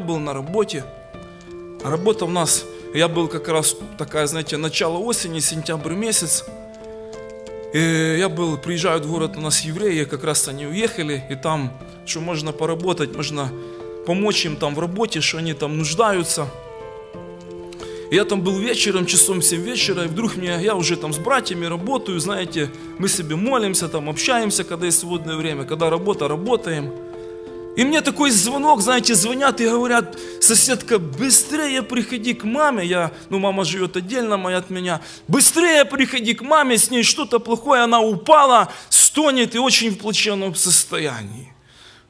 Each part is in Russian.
Я был на работе. Работа у нас, я был как раз такая, знаете, начало осени, сентябрь месяц. И я был, приезжают в город у нас евреи, как раз они уехали, и там, что можно поработать, можно помочь им там в работе, что они там нуждаются. И я там был вечером, часом 7 вечера, и вдруг мне, я уже там с братьями работаю, знаете, мы себе молимся, там общаемся, когда есть свободное время, когда работа, работаем – и мне такой звонок, знаете, звонят и говорят, соседка, быстрее приходи к маме, я, ну мама живет отдельно моя от меня, быстрее приходи к маме, с ней что-то плохое, она упала, стонет и очень в плачевном состоянии.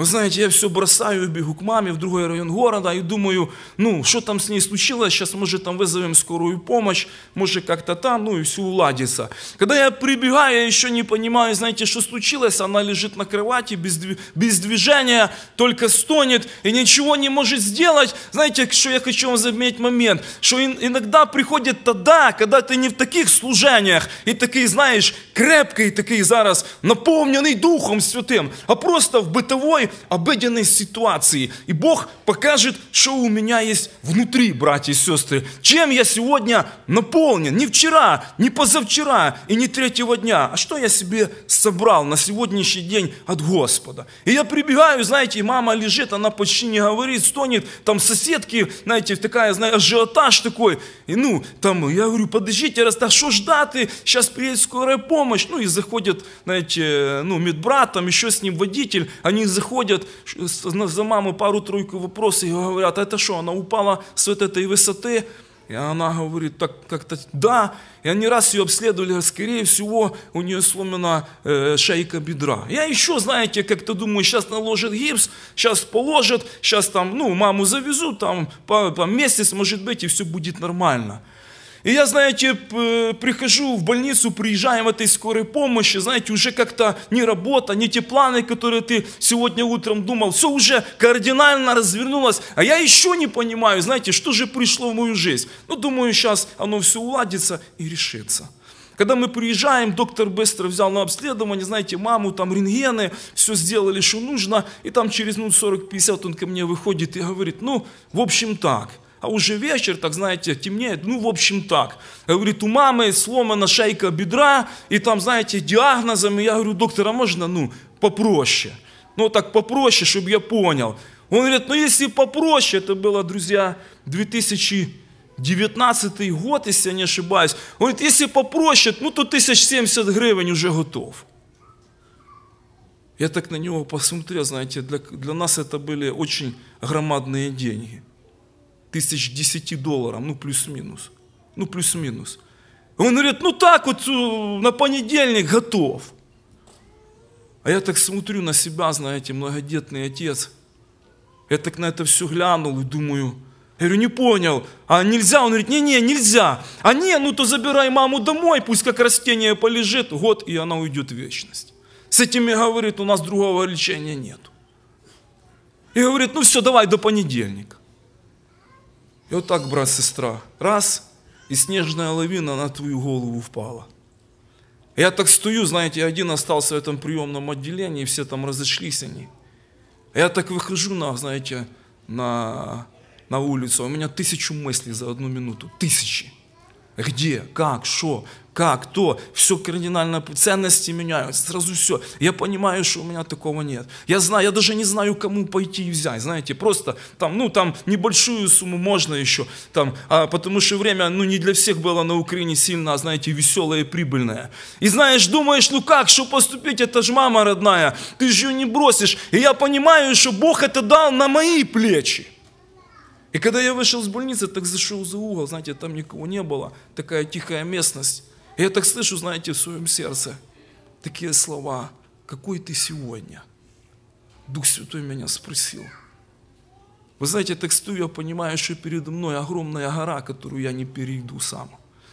Вы ну, знаете, я все бросаю и бегу к маме в другой район города и думаю, ну, что там с ней случилось, сейчас, может, там вызовем скорую помощь, может, как-то там, ну, и все уладится. Когда я прибегаю, я еще не понимаю, знаете, что случилось, она лежит на кровати без, без движения, только стонет и ничего не может сделать. Знаете, что я хочу вам заметить момент, что иногда приходит тогда, когда ты не в таких служениях, и такие, знаешь, крепкие, такие зараз, наполненный Духом Святым, а просто в бытовой самой обыденной ситуации. И Бог покажет, что у меня есть внутри, братья и сестры. Чем я сегодня наполнен. Не вчера, не позавчера и не третьего дня. А что я себе собрал на сегодняшний день от Господа? И я прибегаю, знаете, мама лежит, она почти не говорит, стонет. Там соседки, знаете, такая, знаете, ажиотаж такой. И ну, там, я говорю, подождите, раз так, что ждать? Сейчас приедет скорая помощь. Ну и заходит, знаете, ну, медбрат, там еще с ним водитель. Они заходят приводят за маму пару-тройку вопросов и говорят, это «А что, она упала с вот этой высоты? И она говорит, так как-то да. И они раз ее обследовали, скорее всего, у нее сломана э, шейка бедра. Я еще, знаете, как-то думаю, сейчас наложит гипс, сейчас положит, сейчас там, ну, маму завезут, там, по, по месяц, может быть, и все будет нормально. И я, знаете, прихожу в больницу, приезжаем в этой скорой помощи, знаете, уже как-то не работа, не те планы, которые ты сегодня утром думал, все уже кардинально развернулось, а я еще не понимаю, знаете, что же пришло в мою жизнь. Ну, думаю, сейчас оно все уладится и решится. Когда мы приезжаем, доктор быстро взял на обследование, знаете, маму, там рентгены, все сделали, что нужно, и там через минут 40-50 он ко мне выходит и говорит, ну, в общем так – а уже вечер, так знаете, темнеет, ну в общем так. Я говорю, у мамы сломана шейка бедра, и там, знаете, диагнозами. Я говорю, доктора, можно, ну, попроще? Ну так попроще, чтобы я понял. Он говорит, ну если попроще, это было, друзья, 2019 год, если я не ошибаюсь. Он говорит, если попроще, ну то 1070 гривен уже готов. Я так на него посмотрел, знаете, для, для нас это были очень громадные деньги тысяч десяти долларов, ну плюс-минус. Ну плюс-минус. Он говорит, ну так вот э, на понедельник готов. А я так смотрю на себя, знаете, многодетный отец. Я так на это все глянул и думаю, я говорю, не понял, а нельзя? Он говорит, не-не, нельзя. А не, ну то забирай маму домой, пусть как растение полежит год, и она уйдет в вечность. С этими, говорит, у нас другого лечения нет. И говорит, ну все, давай до понедельника. І так, брат, сестра, раз, и снежная лавина на твою голову впала. Я так стою, знаете, один остался в этом приемном отделении, все там разошлись они. А я так выхожу, на, знаете, на, на улицу, а у меня тысячу мыслей за одну минуту, тысячи. Где, как, что, как, то, все кардинально, ценности меняются, сразу все. Я понимаю, что у меня такого нет. Я знаю, я даже не знаю, кому пойти и взять, знаете, просто там, ну, там небольшую сумму можно еще, там, а, потому что время, ну, не для всех было на Украине сильно, а, знаете, веселое и прибыльное. И знаешь, думаешь, ну как, что поступить, это же мама родная, ты же ее не бросишь. И я понимаю, что Бог это дал на мои плечи. И когда я вышел из больницы, так зашел за угол, знаете, там никого не было, такая тихая местность. И я так слышу, знаете, в своем сердце такие слова, какой ты сегодня? Дух Святой меня спросил. Вы знаете, так стою, я понимаю, что передо мной огромная гора, которую я не перейду сам.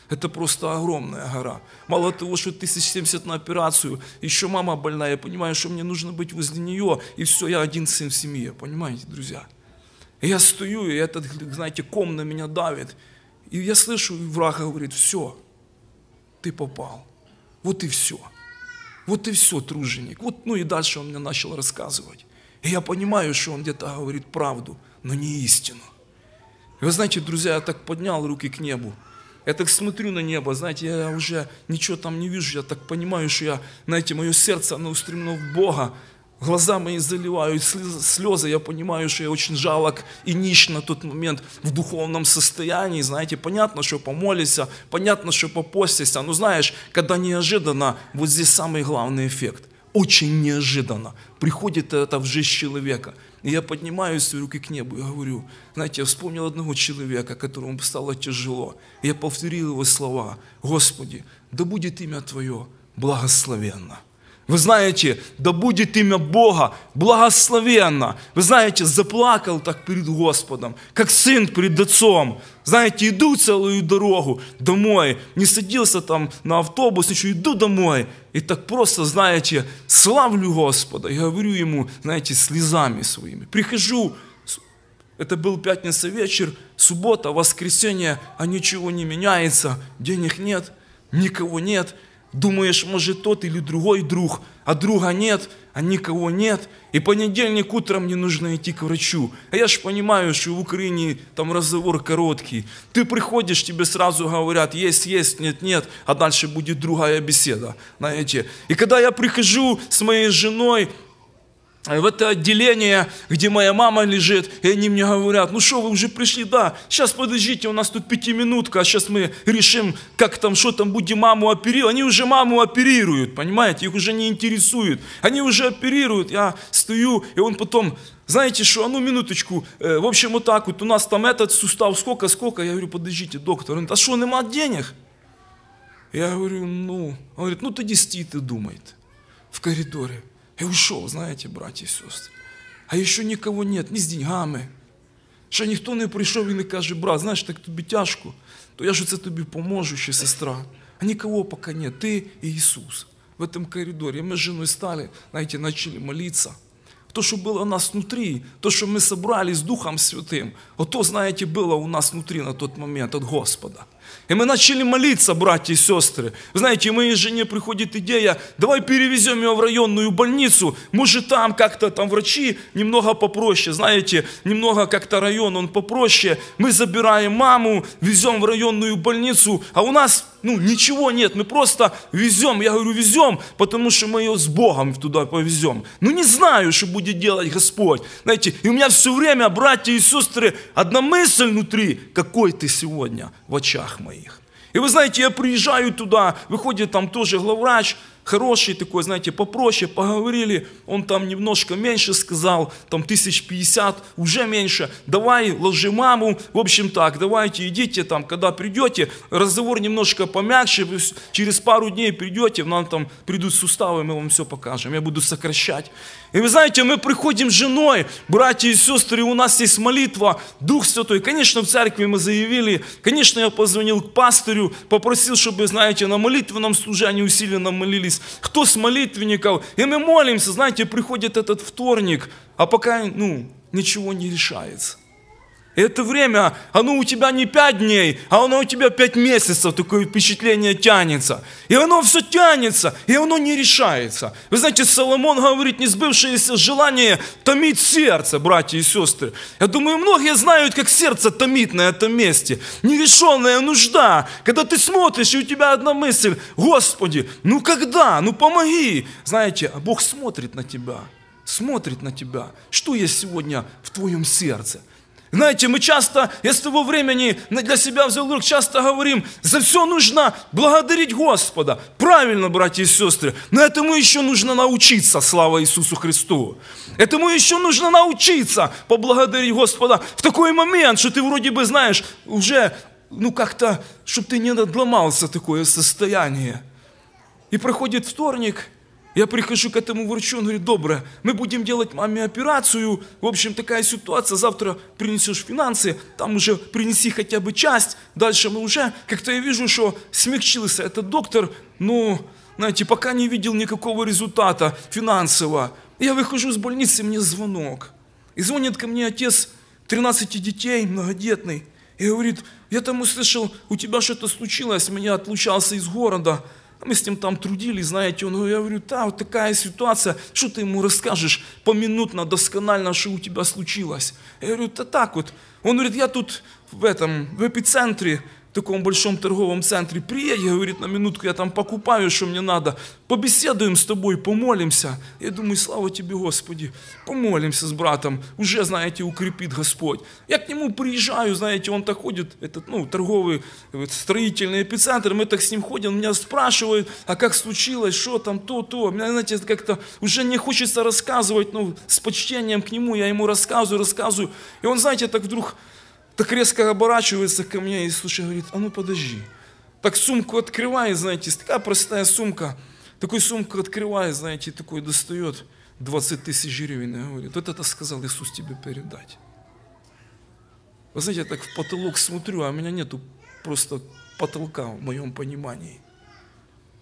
Это просто огромная гора. Мало того, что 1070 на операцию, еще мама больная, я понимаю, что мне нужно быть возле нее, и все, я один сын в семье, понимаете, друзья? я стою, и этот, знаете, ком на меня давит. И я слышу, и враг говорит, все, ты попал. Вот и все. Вот и все, труженик. Вот, ну и дальше он мне начал рассказывать. И я понимаю, что он где-то говорит правду, но не истину. И вы знаете, друзья, я так поднял руки к небу. Я так смотрю на небо, знаете, я уже ничего там не вижу, я так понимаю, что я, знаете, мое сердце, оно устремлено в Бога, Глаза мои заливают слезы, я понимаю, что я очень жалок и нищ на тот момент в духовном состоянии, знаете, понятно, что помолишься, понятно, что попостишься, но знаешь, когда неожиданно, вот здесь самый главный эффект, очень неожиданно приходит это в жизнь человека. И я поднимаюсь свои руки к небу и говорю, знаете, я вспомнил одного человека, которому стало тяжело. я повторил его слова, Господи, да будет имя Твое благословенно. Вы знаете, да будет имя Бога благословенно. Вы знаете, заплакал так перед Господом, как сын перед отцом. Знаете, иду целую дорогу домой, не садился там на автобус, ничего, иду домой. И так просто, знаете, славлю Господа. Я говорю ему, знаете, слезами своими. Прихожу, это был пятница вечер, суббота, воскресенье, а ничего не меняется, денег нет, никого нет. Думаешь, может тот или другой друг, а друга нет, а никого нет. И понедельник утром мне нужно идти к врачу. А я ж понимаю, что в Украине там разговор короткий. Ты приходишь, тебе сразу говорят, есть, есть, нет, нет, а дальше будет другая беседа, знаете. И когда я прихожу с моей женой, в это отделение, где моя мама лежит, и они мне говорят, ну что, вы уже пришли, да, сейчас подождите, у нас тут пятиминутка, сейчас а мы решим, как там, что там, будем маму оперировать. Они уже маму оперируют, понимаете, их уже не интересует. Они уже оперируют, я стою, и он потом, знаете что, а ну минуточку, э, в общем, вот так вот, у нас там этот сустав, сколько, сколько, я говорю, подождите, доктор, он говорит, а что, нема денег? Я говорю, ну, он говорит, ну тоді стійте, думает". в коридоре. И ушел, знаете, братья и сестры. А еще никого нет, ни с деньгами. Ще никто не пришел и не каже, брат, знаешь, так тебе тяжко, то я ж це тебе поможу, еще сестра. А никого пока нет, ты и Иисус. В этом коридоре мы с женой стали, знаете, начали молиться. То, что было у нас внутри, то, что мы собрали с Духом Святым, вот то, знаете, было у нас внутри на тот момент от Господа – и мы начали молиться, братья и сестры. Вы знаете, моей жене приходит идея, давай перевезем ее в районную больницу, может там как-то, там врачи немного попроще, знаете, немного как-то район, он попроще. Мы забираем маму, везем в районную больницу, а у нас, ну, ничего нет, мы просто везем. Я говорю, везем, потому что мы ее с Богом туда повезем. Ну, не знаю, что будет делать Господь. Знаете, и у меня все время, братья и сестры, одна мысль внутри, какой ты сегодня в очах глазах моих. И вы знаете, я приезжаю туда, выходит там тоже главврач, хороший такой, знаете, попроще, поговорили, он там немножко меньше сказал, там тысяч пятьдесят, уже меньше, давай, ложи маму, в общем так, давайте, идите там, когда придете, разговор немножко помягче, через пару дней придете, нам там придут суставы, мы вам все покажем, я буду сокращать. И вы знаете, мы приходим с женой, братья и сестры, у нас есть молитва, Дух Святой. Конечно, в церкви мы заявили, конечно, я позвонил к пастырю, попросил, чтобы, знаете, на молитвенном служении усиленно молились. Кто с молитвенников? И мы молимся, знаете, приходит этот вторник, а пока, ну, ничего не решается. Это время, оно у тебя не пять дней, а оно у тебя пять месяцев, такое впечатление тянется. И оно все тянется, и оно не решается. Вы знаете, Соломон говорит, не сбывшееся желание томит сердце, братья и сестры. Я думаю, многие знают, как сердце томит на этом месте. Нерешенная нужда, когда ты смотришь, и у тебя одна мысль, Господи, ну когда, ну помоги. Знаете, а Бог смотрит на тебя, смотрит на тебя, что есть сегодня в твоем сердце – знаете, мы часто, я с того времени для себя взял урок, часто говорим, за все нужно благодарить Господа. Правильно, братья и сестры, но этому еще нужно научиться, слава Иисусу Христу. Этому еще нужно научиться поблагодарить Господа в такой момент, что ты вроде бы знаешь, уже, ну как-то, чтобы ты не надломался такое состояние. И проходит вторник – я прихожу к этому врачу, он говорит, доброе, мы будем делать маме операцию, в общем, такая ситуация, завтра принесешь финансы, там уже принеси хотя бы часть, дальше мы уже, как-то я вижу, что смягчился этот доктор, ну, знаете, пока не видел никакого результата финансового. Я выхожу из больницы, мне звонок, и звонит ко мне отец 13 детей, многодетный, и говорит, я там услышал, у тебя что-то случилось, меня отлучался из города, а мы с ним там трудились, знаете, он, ну, я говорю, да, вот такая ситуация, что ты ему расскажешь поминутно, досконально, что у тебя случилось? Я говорю, да так вот. Он говорит, я тут в этом, в эпицентре, таком большом торговом центре. Приедь, говорит, на минутку, я там покупаю, что мне надо. Побеседуем с тобой, помолимся. Я думаю, слава тебе, Господи, помолимся с братом. Уже, знаете, укрепит Господь. Я к нему приезжаю, знаете, он так ходит, этот, ну, торговый, строительный эпицентр, мы так с ним ходим, меня спрашивают, а как случилось, что там, то, то. Меня, знаете, как-то уже не хочется рассказывать, но с почтением к нему я ему рассказываю, рассказываю. И он, знаете, так вдруг так резко оборачивается ко мне и, слушай, говорит, а ну подожди. Так сумку открывает, знаете, такая простая сумка. Такую сумку открывает, знаете, такой достает 20 тысяч гривен. И говорит, вот это сказал Иисус тебе передать. Вы знаете, я так в потолок смотрю, а у меня нету просто потолка в моем понимании.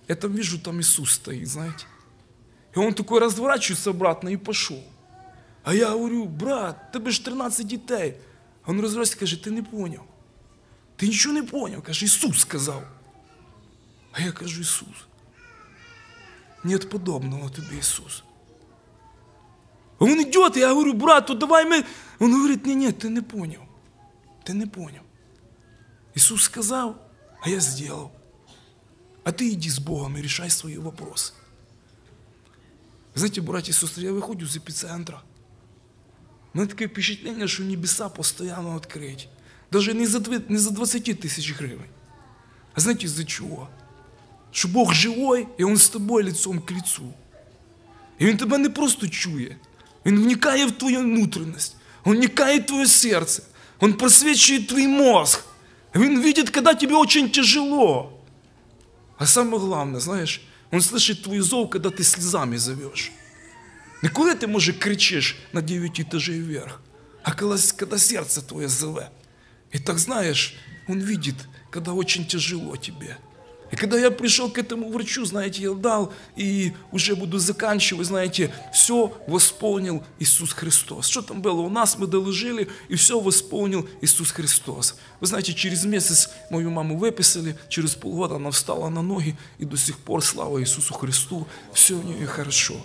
Я там вижу, там Иисус стоит, знаете. И он такой разворачивается обратно и пошел. А я говорю, брат, тебе ж 13 детей. А він розразиться каже, ти не поняв. Ти нічого не поняв. Каже, Ісус сказав. А я кажу, Ісус. Нет подобного тобі, Ісус. А він йде, я говорю, брат, то давай ми. Він говорить, ні, ні, ти не поняв. Ти не поняв. Ісус сказав, а я зробив. А ти йди з Богом і рішай свої вопроси. Знаєте, браті і сестри, я виходжу з епіцентра. У мене таке впечатлення, що небеса постійно відкриті. Даже не за, 20, не за 20 тысяч гривен. А знаете за чего? Что Бог живой, и Он с тобой лицом к лицу. И Он тебя не просто чує, Він вникає в твою внутренность, Он вникає в твое сердце, Он просвечивает твой мозг. Он видит, когда тебе очень тяжело. А самое главное, знаешь, Он слышит твой зов, когда ты слезами зовешь. Не коли ти, може, кричиш на 9 этажей вверх, а когда, когда сердце твое зле. И так знаешь, он видит, когда очень тяжело тебе. И когда я пришел к этому врачу, знаете, я дал и уже буду заканчивать, знаете, все восполнил Иисус Христос. Что там было у нас, мы доложили, и все восполнил Иисус Христос. Вы знаете, через месяц мою маму выписали, через полгода она встала на ноги, и до сих пор слава Иисусу Христу, все у нее хорошо.